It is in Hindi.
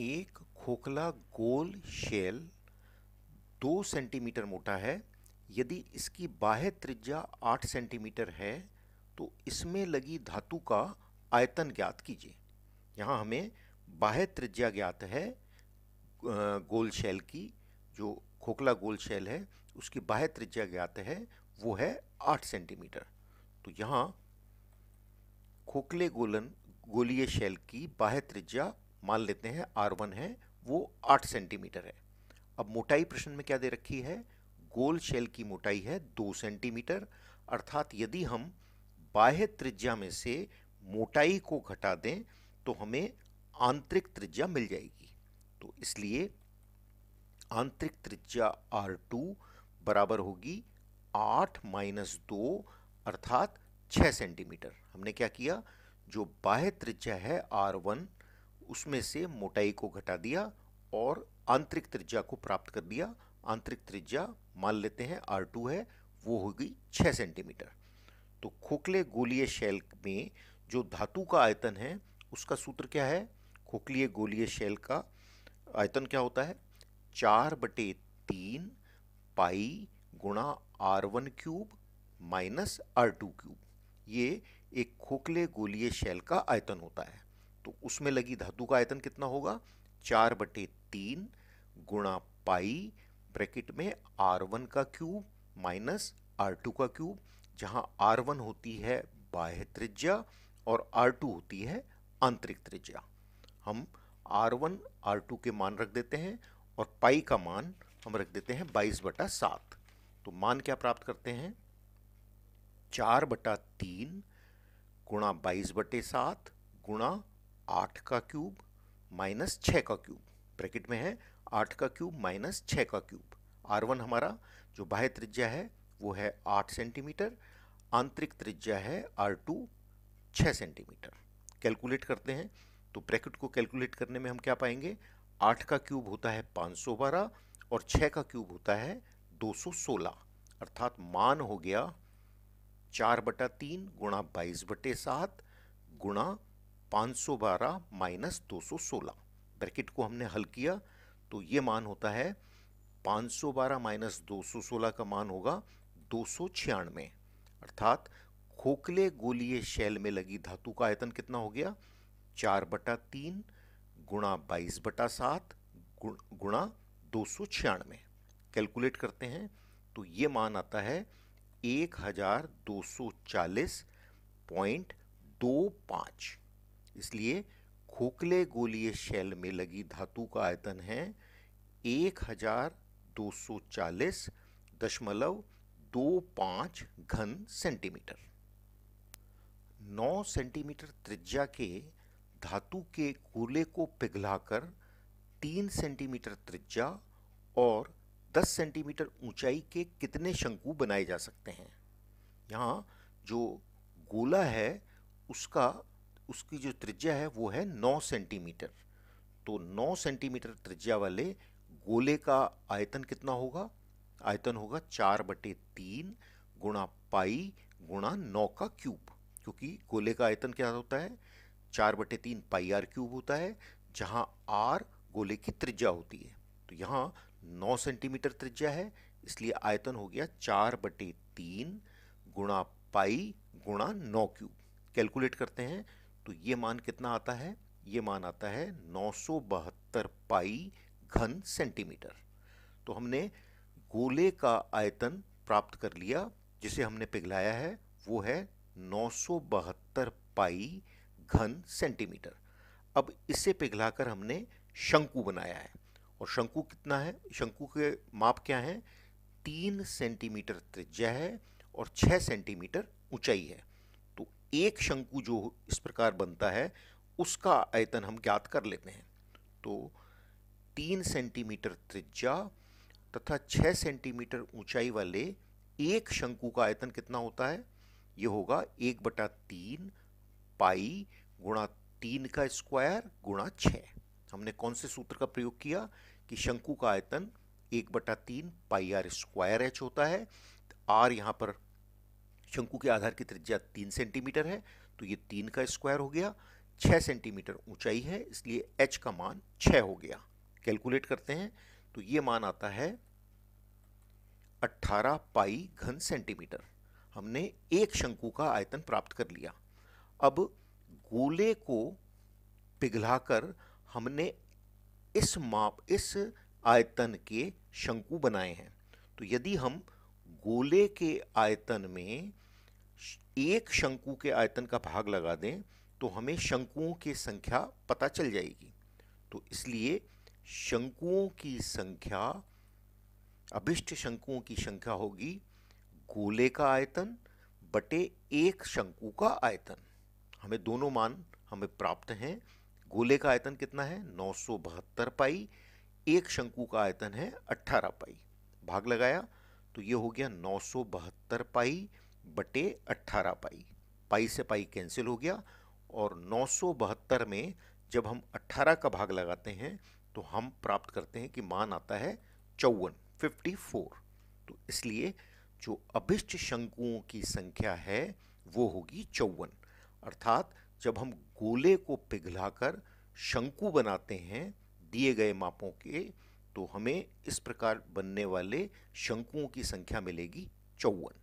एक खोखला गोल शेल दो सेंटीमीटर मोटा है यदि इसकी बाह्य त्रिज्या आठ सेंटीमीटर है तो इसमें लगी धातु का आयतन ज्ञात कीजिए यहाँ हमें बाह्य त्रिज्या ज्ञात है गोल शैल की जो खोखला गोल शैल है उसकी बाह्य त्रिज्या ज्ञात है वो है आठ सेंटीमीटर तो यहाँ खोखले गोलन गोलीय शैल की बाह्य त्रिज्या मान लेते हैं आर वन है वो आठ सेंटीमीटर है अब मोटाई प्रश्न में क्या दे रखी है गोल शेल की मोटाई है दो सेंटीमीटर अर्थात यदि हम बाह्य त्रिज्या में से मोटाई को घटा दें तो हमें आंतरिक त्रिज्या मिल जाएगी तो इसलिए आंतरिक त्रिज्या आर टू बराबर होगी आठ माइनस दो अर्थात छः सेंटीमीटर हमने क्या किया जो बाह्य त्रिज्या है आर वन उसमें से मोटाई को घटा दिया और आंतरिक त्रिज्या को प्राप्त कर दिया आंतरिक त्रिज्या मान लेते हैं आर टू है वो होगी छः सेंटीमीटर तो खोखले गोलीय शैल में जो धातु का आयतन है उसका सूत्र क्या है खोखलीय गोलीय शैल का आयतन क्या होता है चार बटे तीन पाई गुणा R one cube minus R two cube ये एक खोखले गोलीय शैल का आयतन होता है तो उसमें लगी धातु का आयतन कितना होगा चार बटे तीन गुणा पाई ब्रैकेट में आर वन का क्यूब माइनस आर टू का क्यूब जहां आर वन होती है बाह्य त्रिज्या और आर टू होती है आंतरिक त्रिज्या हम आर वन आर टू के मान रख देते हैं और पाई का मान हम रख देते हैं बाईस बटा सात तो मान क्या प्राप्त करते हैं चार बटा तीन गुणा बाईस बटे सात गुणा आठ का क्यूब माइनस छः का क्यूब ब्रैकेट में है आठ का क्यूब माइनस छः का क्यूब आर वन हमारा जो बाह्य त्रिज्या है वो है आठ सेंटीमीटर आंतरिक त्रिज्या है आर टू छः सेंटीमीटर कैलकुलेट करते हैं तो ब्रैकेट को कैलकुलेट करने में हम क्या पाएंगे आठ का क्यूब होता है पाँच सौ बारह और छः का क्यूब होता है दो सौ सोलह अर्थात मान हो गया चार बटा तीन गुणा बाईस बटे सात गुणा 512 माइनस सोलह ब्रैकेट को हमने हल किया तो ये मान होता है 512 माइनस सोलह का मान होगा दो अर्थात खोखले गोलीय शैल में लगी धातु का आयतन कितना हो गया चार बटा तीन गुणा बाईस बटा सात गुणा दो सौ छियानवे कैलकुलेट करते हैं तो ये मान आता है एक हजार दो सौ चालीस पॉइंट दो पाँच इसलिए खोखले गोलीय शैल में लगी धातु का आयतन है एक हजार दो सौ चालीस दशमलव दो पाँच घन सेंटीमीटर नौ सेंटीमीटर त्रिज्या के धातु के गोले को पिघलाकर तीन सेंटीमीटर त्रिज्या और दस सेंटीमीटर ऊंचाई के कितने शंकु बनाए जा सकते हैं यहाँ जो गोला है उसका उसकी जो त्रिज्या है वो है 9 सेंटीमीटर तो 9 सेंटीमीटर त्रिज्या वाले गोले का आयतन कितना होगा आयतन होगा चार बटे तीन गुणा पाई गुणा नौ का क्यूब क्योंकि गोले का आयतन क्या होता है चार बटे तीन पाई आर क्यूब होता है जहाँ आर गोले की त्रिज्या होती है तो यहाँ नौ सेंटीमीटर त्रिज्या है इसलिए आयतन हो गया चार बटे तीन गुणा पाई गुणा नौ क्यूब कैलकुलेट करते हैं तो ये मान कितना आता है ये मान आता है नौ पाई घन सेंटीमीटर तो हमने गोले का आयतन प्राप्त कर लिया जिसे हमने पिघलाया है वो है नौ पाई घन सेंटीमीटर अब इसे पिघलाकर हमने शंकु बनाया है और शंकु कितना है शंकु के माप क्या हैं तीन सेंटीमीटर त्रिज्या है और छः सेंटीमीटर ऊंचाई है एक शंकु जो इस प्रकार बनता है उसका आयतन हम ज्ञात कर लेते हैं तो तीन सेंटीमीटर त्रिज्या तथा छः सेंटीमीटर ऊंचाई वाले एक शंकु का आयतन कितना होता है ये होगा एक बटा तीन पाई गुणा तीन का स्क्वायर गुणा छः हमने कौन से सूत्र का प्रयोग किया कि शंकु का आयतन एक बटा तीन पाई आर स्क्वायर एच होता है तो आर यहाँ पर शंकु के आधार की त्रिज्या तीन सेंटीमीटर है तो ये तीन का स्क्वायर हो गया छः सेंटीमीटर ऊंचाई है इसलिए एच का मान छः हो गया कैलकुलेट करते हैं तो ये मान आता है 18 पाई घन सेंटीमीटर हमने एक शंकु का आयतन प्राप्त कर लिया अब गोले को पिघलाकर हमने इस माप इस आयतन के शंकु बनाए हैं तो यदि हम गोले के आयतन में एक शंकु के आयतन का भाग लगा दें तो हमें शंकुओं की संख्या पता चल जाएगी तो इसलिए शंकुओं की संख्या अभिष्ट शंकुओं की संख्या होगी गोले का आयतन बटे एक शंकु का आयतन हमें दोनों मान हमें प्राप्त हैं गोले का आयतन कितना है नौ पाई एक शंकु का आयतन है 18 पाई भाग लगाया तो ये हो गया नौ पाई बटे अट्ठारह पाई पाई से पाई कैंसिल हो गया और नौ सौ बहत्तर में जब हम अट्ठारह का भाग लगाते हैं तो हम प्राप्त करते हैं कि मान आता है चौवन फिफ्टी फोर तो इसलिए जो अभिष्ट शंकुओं की संख्या है वो होगी चौवन अर्थात जब हम गोले को पिघलाकर शंकु बनाते हैं दिए गए मापों के तो हमें इस प्रकार बनने वाले शंकुओं की संख्या मिलेगी चौवन